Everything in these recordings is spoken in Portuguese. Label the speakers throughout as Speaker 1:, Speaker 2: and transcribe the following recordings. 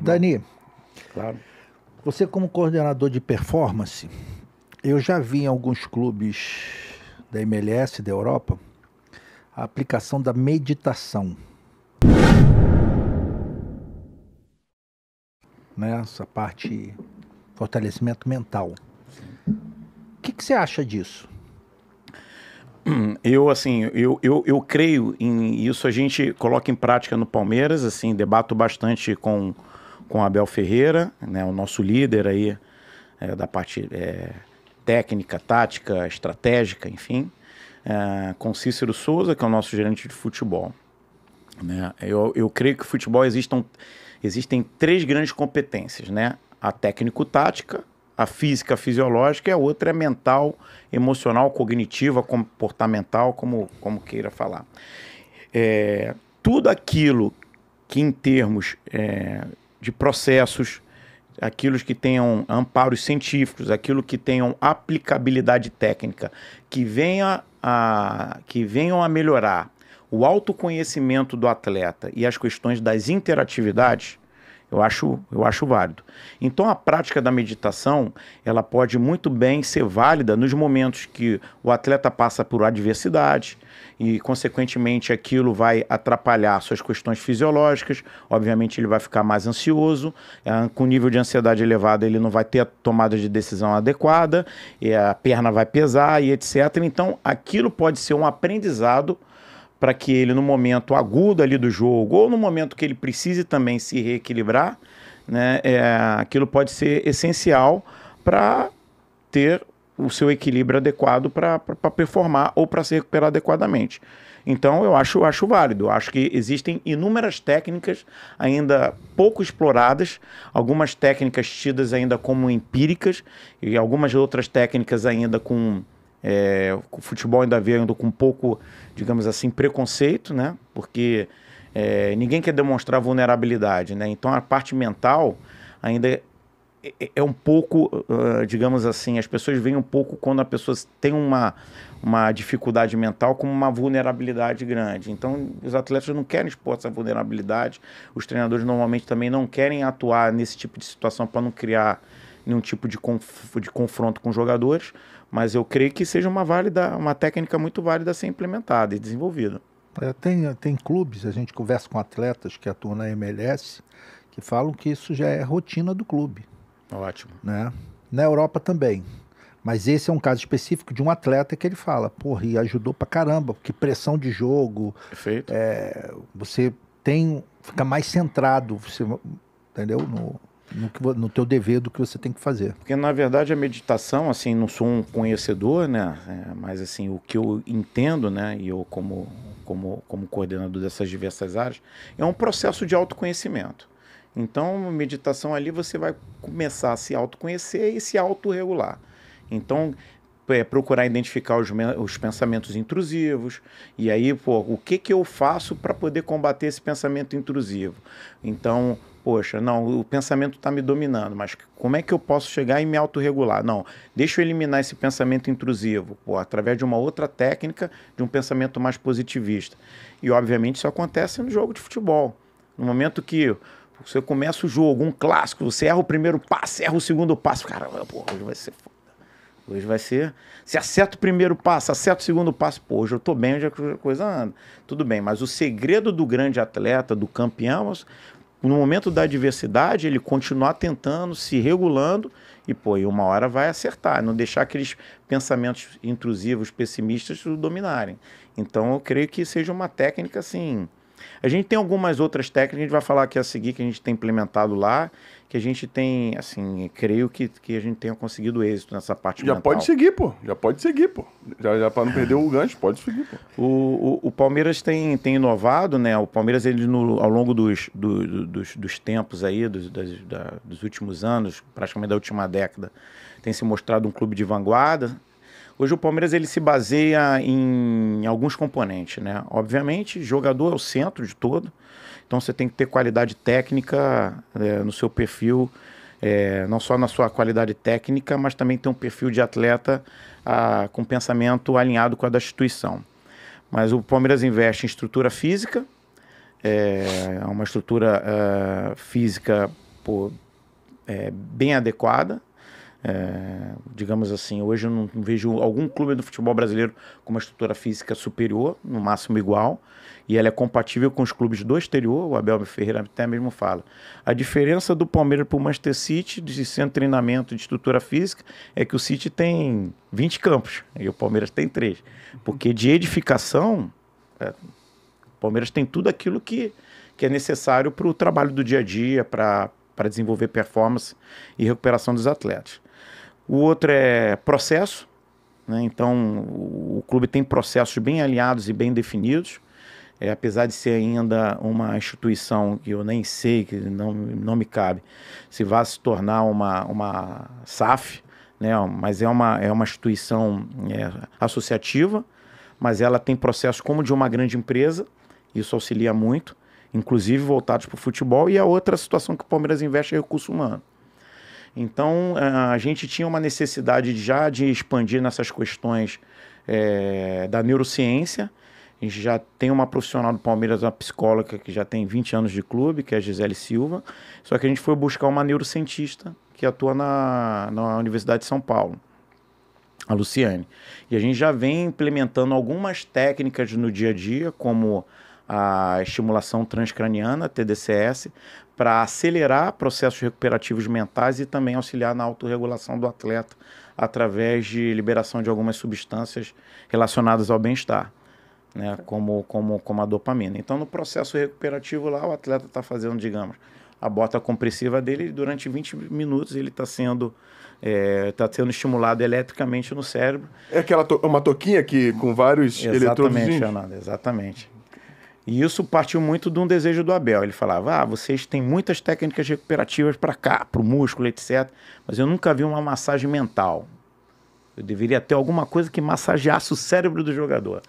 Speaker 1: Dani, claro. você como coordenador de performance, eu já vi em alguns clubes da MLS da Europa a aplicação da meditação. nessa né, Essa parte fortalecimento mental. O que, que você acha disso? Eu, assim, eu, eu, eu creio em isso. A gente coloca em prática no Palmeiras, assim, debato bastante com com Abel Ferreira, né, o nosso líder aí é, da parte é, técnica, tática, estratégica, enfim, é, com Cícero Souza, que é o nosso gerente de futebol. Né? Eu, eu creio que o futebol existam, existem três grandes competências, né? A técnico-tática, a física, a fisiológica, e a outra é mental, emocional, cognitiva, comportamental, como, como queira falar. É, tudo aquilo que em termos é, de processos, aquilo que tenham amparos científicos, aquilo que tenham aplicabilidade técnica, que venha a, que venham a melhorar o autoconhecimento do atleta e as questões das interatividades, eu acho, eu acho válido. Então a prática da meditação, ela pode muito bem ser válida nos momentos que o atleta passa por adversidade e consequentemente aquilo vai atrapalhar suas questões fisiológicas, obviamente ele vai ficar mais ansioso, eh, com nível de ansiedade elevado ele não vai ter a tomada de decisão adequada, eh, a perna vai pesar e etc. Então aquilo pode ser um aprendizado para que ele, no momento agudo ali do jogo, ou no momento que ele precise também se reequilibrar, né, é, aquilo pode ser essencial para ter o seu equilíbrio adequado para performar ou para se recuperar adequadamente. Então eu acho, acho válido. Acho que existem inúmeras técnicas ainda pouco exploradas, algumas técnicas tidas ainda como empíricas e algumas outras técnicas ainda com é, o futebol ainda vem com um pouco, digamos assim, preconceito, né? Porque é, ninguém quer demonstrar vulnerabilidade, né? Então a parte mental ainda é, é, é um pouco, uh, digamos assim, as pessoas veem um pouco quando a pessoa tem uma, uma dificuldade mental como uma vulnerabilidade grande. Então os atletas não querem expor essa vulnerabilidade, os treinadores normalmente também não querem atuar nesse tipo de situação para não criar nenhum tipo de, conf de confronto com jogadores, mas eu creio que seja uma válida, uma técnica muito válida a ser implementada e desenvolvida. É, tem, tem clubes, a gente conversa com atletas que atuam na MLS, que falam que isso já é rotina do clube. Ótimo. Né? Na Europa também. Mas esse é um caso específico de um atleta que ele fala, porra, e ajudou pra caramba, porque pressão de jogo. Perfeito. É, você tem. fica mais centrado, você, entendeu? No, no, que, no teu dever do que você tem que fazer. Porque na verdade a meditação, assim, não sou um conhecedor, né? É, mas assim o que eu entendo, né? E eu como como como coordenador dessas diversas áreas é um processo de autoconhecimento. Então meditação ali você vai começar a se autoconhecer e se autorregular. Então é, procurar identificar os, os, pensamentos intrusivos e aí pô, o que que eu faço para poder combater esse pensamento intrusivo então poxa, não, o pensamento está me dominando, mas como é que eu posso chegar e me autorregular? Não, deixa eu eliminar esse pensamento intrusivo, pô, através de uma outra técnica, de um pensamento mais positivista. E, obviamente, isso acontece no jogo de futebol. No momento que você começa o jogo, um clássico, você erra o primeiro passo, erra o segundo passo, cara, pô, hoje vai ser foda. Hoje vai ser. Se acerta o primeiro passo, acerta o segundo passo, pô, hoje eu tô bem, hoje a coisa anda. Tudo bem, mas o segredo do grande atleta, do campeão, no momento da adversidade, ele continuar tentando, se regulando e, pô, e uma hora vai acertar, não deixar aqueles pensamentos intrusivos, pessimistas, dominarem. Então, eu creio que seja uma técnica, assim, a gente tem algumas outras técnicas, a gente vai falar aqui a seguir, que a gente tem implementado lá, que a gente tem, assim, creio que, que a gente tenha conseguido êxito nessa parte Já mental. pode seguir, pô. Já pode seguir, pô. Já, já para não perder o gancho, pode seguir, pô. O, o, o, Palmeiras tem, tem inovado, né? O Palmeiras, ele, no, ao longo dos, do, dos, dos tempos aí, dos, das, da, dos últimos anos, praticamente da última década, tem se mostrado um clube de vanguarda, Hoje o Palmeiras ele se baseia em alguns componentes, né? Obviamente, jogador é o centro de todo. Então você tem que ter qualidade técnica é, no seu perfil, é, não só na sua qualidade técnica, mas também ter um perfil de atleta a, com pensamento alinhado com a da instituição. Mas o Palmeiras investe em estrutura física, é, é uma estrutura é, física pô, é, bem adequada, é, digamos assim, hoje eu não vejo algum clube do futebol brasileiro com uma estrutura física superior, no máximo igual, e ela é compatível com os clubes do exterior, o Abel Ferreira até mesmo fala. A diferença do Palmeiras para o Manchester City, de centro treinamento de estrutura física, é que o City tem 20 campos e o Palmeiras tem 3. Porque de edificação, é, o Palmeiras tem tudo aquilo que, que é necessário para o trabalho do dia a dia, para desenvolver performance e recuperação dos atletas. O outro é processo. Né? Então, o clube tem processos bem alinhados e bem definidos. É, apesar de ser ainda uma instituição que eu nem sei, que não, não me cabe, se vá se tornar uma, uma SAF, né? mas é uma, é uma instituição é, associativa, mas ela tem processo como de uma grande empresa, isso auxilia muito, inclusive voltados para o futebol, e a outra situação que o Palmeiras investe é recurso humano. Então, a gente tinha uma necessidade já de expandir nessas questões é, da neurociência. A gente já tem uma profissional do Palmeiras, uma psicóloga que já tem 20 anos de clube, que é a Gisele Silva. Só que a gente foi buscar uma neurocientista que atua na, na Universidade de São Paulo, a Luciane. E a gente já vem implementando algumas técnicas no dia a dia, como a estimulação transcraniana, TDCS, para acelerar processos recuperativos mentais e também auxiliar na autorregulação do atleta através de liberação de algumas substâncias relacionadas ao bem-estar, né, como, como, como a dopamina. Então, no processo recuperativo lá, o atleta está fazendo, digamos, a bota compressiva dele durante 20 minutos ele está sendo é, tá sendo estimulado eletricamente no cérebro. É aquela to é uma toquinha que com vários eletrodos. Exatamente, exatamente. E isso partiu muito de um desejo do Abel. Ele falava: ah, vocês têm muitas técnicas recuperativas para cá, para o músculo, etc. Mas eu nunca vi uma massagem mental. Eu deveria ter alguma coisa que massageasse o cérebro do jogador.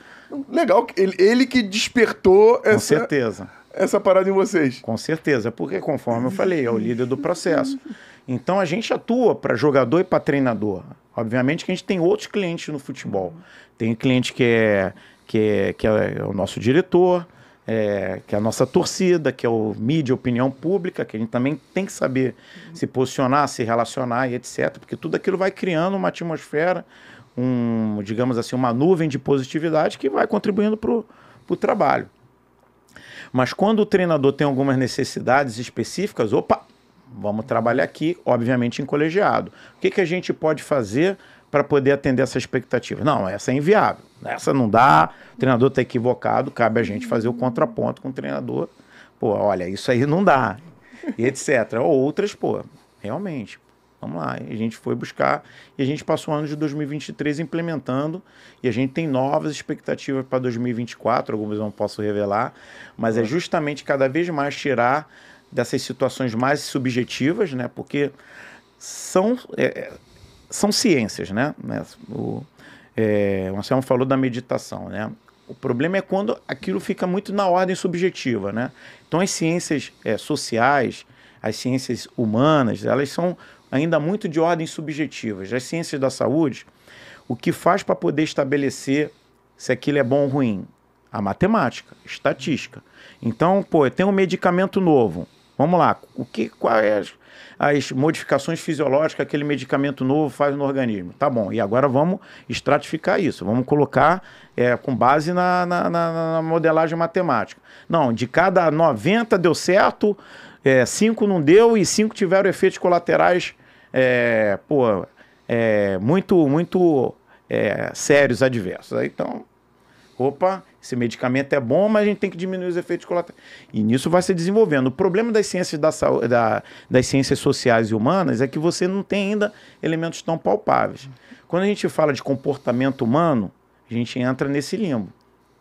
Speaker 1: Legal, ele, ele que despertou Com essa. certeza. Essa parada em vocês. Com certeza, porque conforme eu falei, é o líder do processo. Então a gente atua para jogador e para treinador. Obviamente que a gente tem outros clientes no futebol. Tem cliente que é, que é, que é o nosso diretor, é, que é a nossa torcida, que é o mídia, opinião pública, que a gente também tem que saber se posicionar, se relacionar e etc. Porque tudo aquilo vai criando uma atmosfera, um, digamos assim, uma nuvem de positividade que vai contribuindo para o trabalho. Mas quando o treinador tem algumas necessidades específicas, opa, vamos trabalhar aqui, obviamente em colegiado. O que, que a gente pode fazer para poder atender essa expectativa. Não, essa é inviável. Essa não dá, o treinador está equivocado, cabe a gente fazer o contraponto com o treinador. Pô, olha, isso aí não dá, e etc. Outras, pô, realmente, Vamos lá. a gente foi buscar e a gente passou o ano de 2023 implementando e a gente tem novas expectativas para 2024, algumas não posso revelar, mas é justamente cada vez mais tirar dessas situações mais subjetivas, né? Porque são é, é são ciências, né? O, é, o Anselmo falou da meditação, né? O problema é quando aquilo fica muito na ordem subjetiva, né? Então as ciências é, sociais, as ciências humanas, elas são ainda muito de ordem subjetiva. As ciências da saúde, o que faz para poder estabelecer se aquilo é bom ou ruim? A matemática, estatística. Então, pô, eu tenho um medicamento novo. Vamos lá, o que, qual é, as modificações fisiológicas que aquele medicamento novo faz no organismo. Tá bom, e agora vamos estratificar isso, vamos colocar é, com base na, na, na, modelagem matemática. Não, de cada 90 deu certo, 5 é, não deu e 5 tiveram efeitos colaterais é, pô, é, muito, muito é, sérios, adversos. Então, opa, esse medicamento é bom, mas a gente tem que diminuir os efeitos colaterais. E nisso vai se desenvolvendo. O problema das ciências da, saúde, da, das ciências sociais e humanas é que você não tem ainda elementos tão palpáveis. Quando a gente fala de comportamento humano, a gente entra nesse limbo.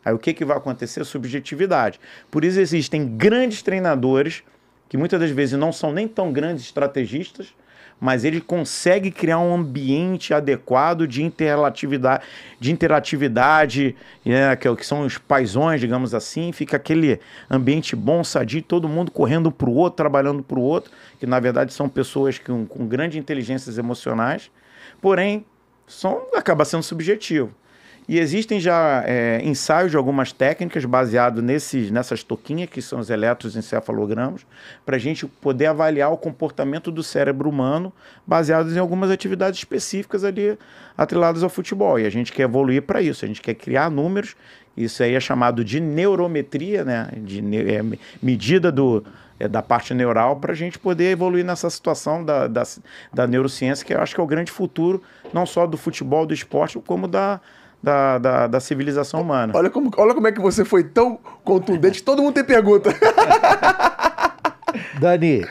Speaker 1: Aí o que, que vai acontecer? Subjetividade. Por isso existem grandes treinadores que muitas das vezes não são nem tão grandes estrategistas, mas ele consegue criar um ambiente adequado de interatividade, de interatividade né, que, é que, são os paisões, digamos assim, fica aquele ambiente bom, sadio, todo mundo correndo para o outro, trabalhando para o outro, que na verdade são pessoas que, com grandes inteligências emocionais, porém, são, acaba sendo subjetivo. E existem já é, ensaios de algumas técnicas baseados nessas toquinhas, que são os eletroencefalogramas, para a gente poder avaliar o comportamento do cérebro humano baseados em algumas atividades específicas ali atreladas ao futebol. E a gente quer evoluir para isso, a gente quer criar números. Isso aí é chamado de neurometria, né? de é, medida do, é, da parte neural, para a gente poder evoluir nessa situação da, da, da neurociência, que eu acho que é o grande futuro, não só do futebol, do esporte, como da da, da, da, civilização humana. Olha como, olha como é que você foi tão contundente, todo mundo tem pergunta. Dani,